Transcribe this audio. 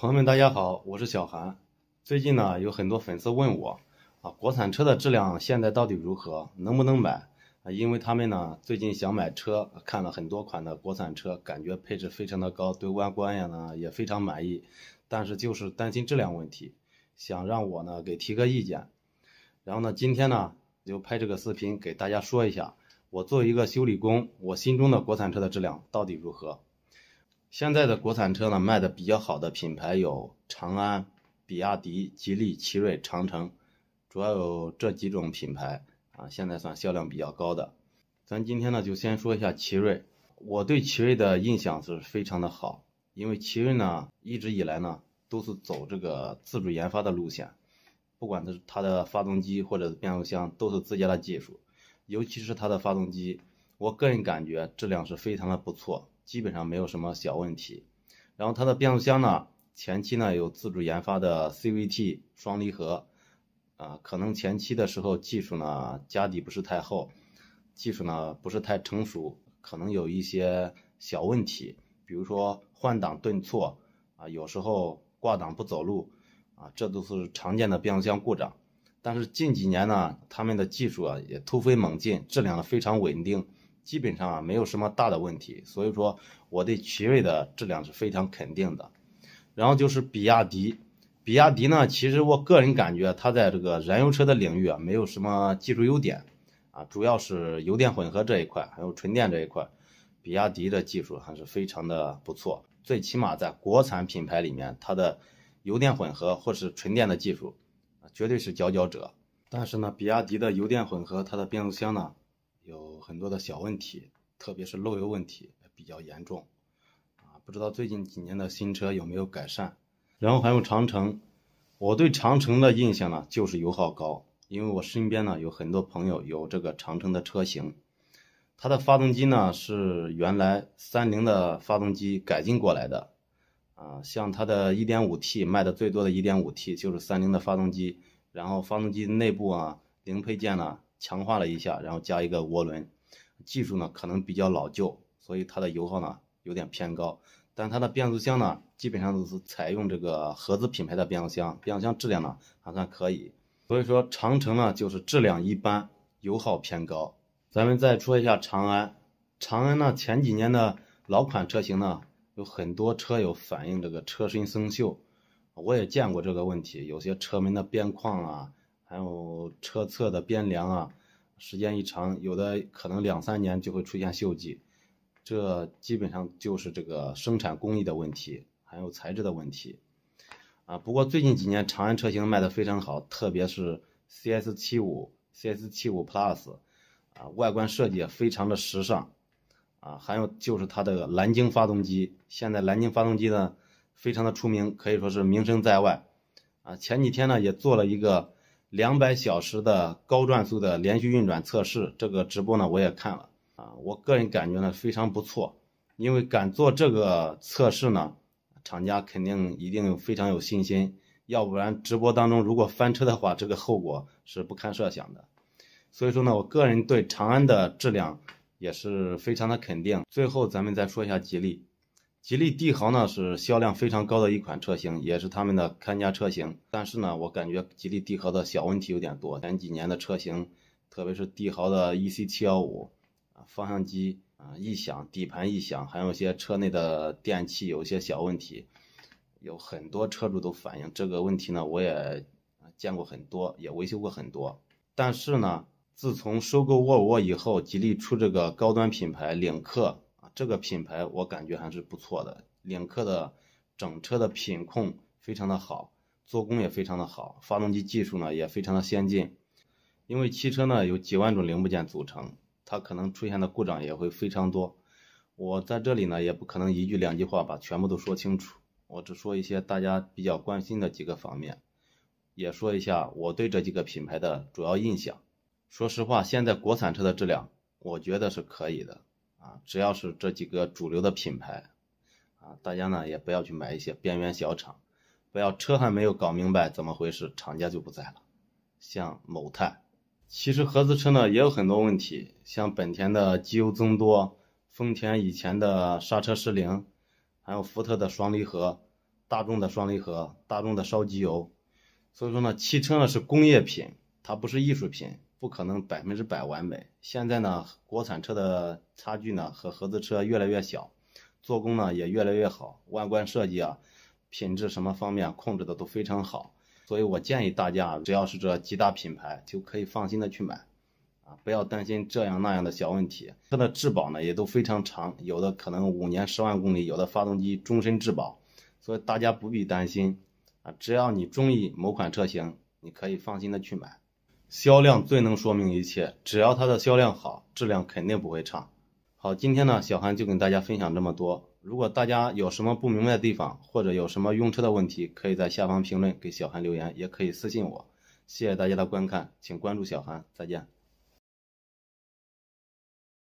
朋友们，大家好，我是小韩。最近呢，有很多粉丝问我啊，国产车的质量现在到底如何，能不能买啊？因为他们呢，最近想买车，看了很多款的国产车，感觉配置非常的高，对外观呀呢也非常满意，但是就是担心质量问题，想让我呢给提个意见。然后呢，今天呢就拍这个视频给大家说一下，我作为一个修理工，我心中的国产车的质量到底如何。现在的国产车呢，卖的比较好的品牌有长安、比亚迪、吉利、奇瑞、长城，主要有这几种品牌啊。现在算销量比较高的。咱今天呢就先说一下奇瑞。我对奇瑞的印象是非常的好，因为奇瑞呢一直以来呢都是走这个自主研发的路线，不管它是它的发动机或者变速箱都是自家的技术，尤其是它的发动机，我个人感觉质量是非常的不错。基本上没有什么小问题，然后它的变速箱呢，前期呢有自主研发的 CVT 双离合，啊，可能前期的时候技术呢家底不是太厚，技术呢不是太成熟，可能有一些小问题，比如说换挡顿挫啊，有时候挂档不走路啊，这都是常见的变速箱故障。但是近几年呢，他们的技术啊也突飞猛进，质量非常稳定。基本上啊没有什么大的问题，所以说我对奇瑞的质量是非常肯定的。然后就是比亚迪，比亚迪呢，其实我个人感觉它在这个燃油车的领域啊没有什么技术优点啊，主要是油电混合这一块，还有纯电这一块，比亚迪的技术还是非常的不错。最起码在国产品牌里面，它的油电混合或是纯电的技术啊绝对是佼佼者。但是呢，比亚迪的油电混合它的变速箱呢？有很多的小问题，特别是漏油问题比较严重，啊，不知道最近几年的新车有没有改善。然后还有长城，我对长城的印象呢就是油耗高，因为我身边呢有很多朋友有这个长城的车型，它的发动机呢是原来三菱的发动机改进过来的，啊，像它的一点五 T 卖的最多的一点五 T 就是三菱的发动机，然后发动机内部啊零配件呢。强化了一下，然后加一个涡轮，技术呢可能比较老旧，所以它的油耗呢有点偏高。但它的变速箱呢，基本上都是采用这个合资品牌的变速箱，变速箱质量呢还算可以。所以说长城呢就是质量一般，油耗偏高。咱们再说一下长安，长安呢前几年的老款车型呢，有很多车友反映这个车身生锈，我也见过这个问题，有些车门的边框啊。还有车侧的边梁啊，时间一长，有的可能两三年就会出现锈迹，这基本上就是这个生产工艺的问题，还有材质的问题啊。不过最近几年长安车型卖的非常好，特别是 CS75、CS75 Plus 啊，外观设计也非常的时尚啊，还有就是它的蓝鲸发动机，现在蓝鲸发动机呢非常的出名，可以说是名声在外啊。前几天呢也做了一个。两百小时的高转速的连续运转测试，这个直播呢我也看了啊，我个人感觉呢非常不错，因为敢做这个测试呢，厂家肯定一定非常有信心，要不然直播当中如果翻车的话，这个后果是不堪设想的，所以说呢，我个人对长安的质量也是非常的肯定。最后咱们再说一下吉利。吉利帝豪呢是销量非常高的一款车型，也是他们的看家车型。但是呢，我感觉吉利帝豪的小问题有点多。前几年的车型，特别是帝豪的 e c 七1 5啊，方向机啊异响、底盘异响，还有一些车内的电器有些小问题，有很多车主都反映这个问题呢。我也见过很多，也维修过很多。但是呢，自从收购沃尔沃以后，吉利出这个高端品牌领克。这个品牌我感觉还是不错的，领克的整车的品控非常的好，做工也非常的好，发动机技术呢也非常的先进。因为汽车呢有几万种零部件组成，它可能出现的故障也会非常多。我在这里呢也不可能一句两句话把全部都说清楚，我只说一些大家比较关心的几个方面，也说一下我对这几个品牌的主要印象。说实话，现在国产车的质量我觉得是可以的。啊，只要是这几个主流的品牌，啊，大家呢也不要去买一些边缘小厂，不要车还没有搞明白怎么回事，厂家就不在了。像某泰，其实合资车呢也有很多问题，像本田的机油增多，丰田以前的刹车失灵，还有福特的双离合，大众的双离合，大众的烧机油。所以说呢，汽车呢是工业品，它不是艺术品。不可能百分之百完美。现在呢，国产车的差距呢和合资车越来越小，做工呢也越来越好，外观设计啊、品质什么方面控制的都非常好。所以我建议大家，只要是这几大品牌，就可以放心的去买，啊，不要担心这样那样的小问题。它的质保呢也都非常长，有的可能五年十万公里，有的发动机终身质保。所以大家不必担心，啊，只要你中意某款车型，你可以放心的去买。销量最能说明一切，只要它的销量好，质量肯定不会差。好，今天呢，小韩就跟大家分享这么多。如果大家有什么不明白的地方，或者有什么用车的问题，可以在下方评论给小韩留言，也可以私信我。谢谢大家的观看，请关注小韩，再见。